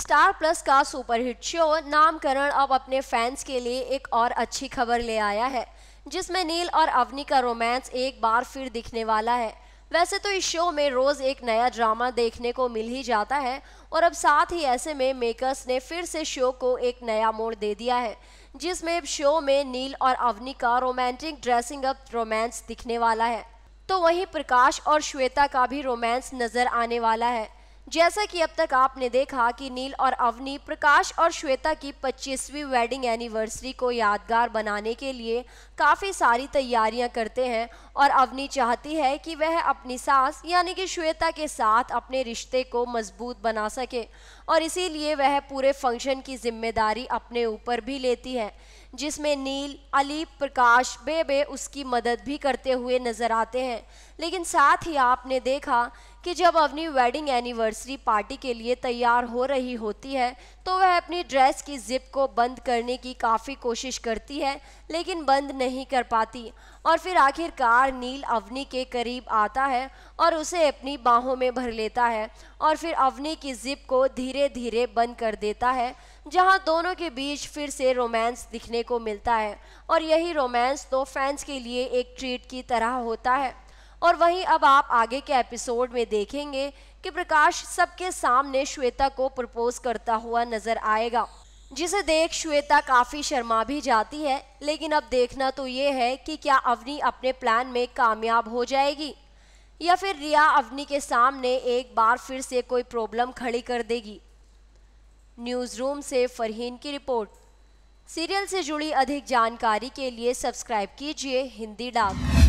star Plus का superhit show Naamkaran अब अपने फैंस के लिए एक और अच्छी खबर ले आया है जिसमें नील और अवनी का रोमांस एक बार फिर दिखने वाला है वैसे तो इस शो में रोज़ एक नया ड्रामा देखने को मिल ही जाता है और अब साथ ही ऐसे में मेकर्स ने फिर से शो को एक नया मोड़ दे दिया है जिसमें शो में नील और अवनी का रोमांटिक ड्रेसिंग अप रोमांस दिखने वाला है तो वहीं प्रकाश और श्वेता का भी रोमांस नज़र आने वाला है जैसा कि अब तक आपने देखा कि नील और अवनी प्रकाश और श्वेता की 25वीं वेडिंग एनिवर्सरी को यादगार बनाने के लिए काफ़ी सारी तैयारियां करते हैं और अवनी चाहती है कि वह अपनी सास यानी कि श्वेता के साथ अपने रिश्ते को मजबूत बना सके और इसीलिए वह पूरे फंक्शन की जिम्मेदारी अपने ऊपर भी लेती है जिसमें नील अली प्रकाश बेबे उसकी मदद भी करते हुए नज़र आते हैं लेकिन साथ ही आपने देखा कि जब अपनी वेडिंग एनिवर्सरी पार्टी के लिए तैयार हो रही होती है तो वह अपनी ड्रेस की जिप को बंद करने की काफ़ी कोशिश करती है लेकिन बंद नहीं कर पाती और फिर आखिरकार नील अवनी के करीब आता है और उसे अपनी बाहों में भर लेता है और फिर अवनी की जिप को धीरे धीरे बंद कर देता है जहां दोनों के बीच फिर से रोमांस दिखने को मिलता है और यही रोमांस तो फैंस के लिए एक ट्रीट की तरह होता है और वहीं अब आप आगे के एपिसोड में देखेंगे कि प्रकाश सबके सामने श्वेता को प्रपोज करता हुआ नजर आएगा जिसे देख श्वेता काफ़ी शर्मा भी जाती है लेकिन अब देखना तो ये है कि क्या अवनी अपने प्लान में कामयाब हो जाएगी या फिर रिया अवनी के सामने एक बार फिर से कोई प्रॉब्लम खड़ी कर देगी न्यूज़ रूम से फरहीन की रिपोर्ट सीरियल से जुड़ी अधिक जानकारी के लिए सब्सक्राइब कीजिए हिंदी डाक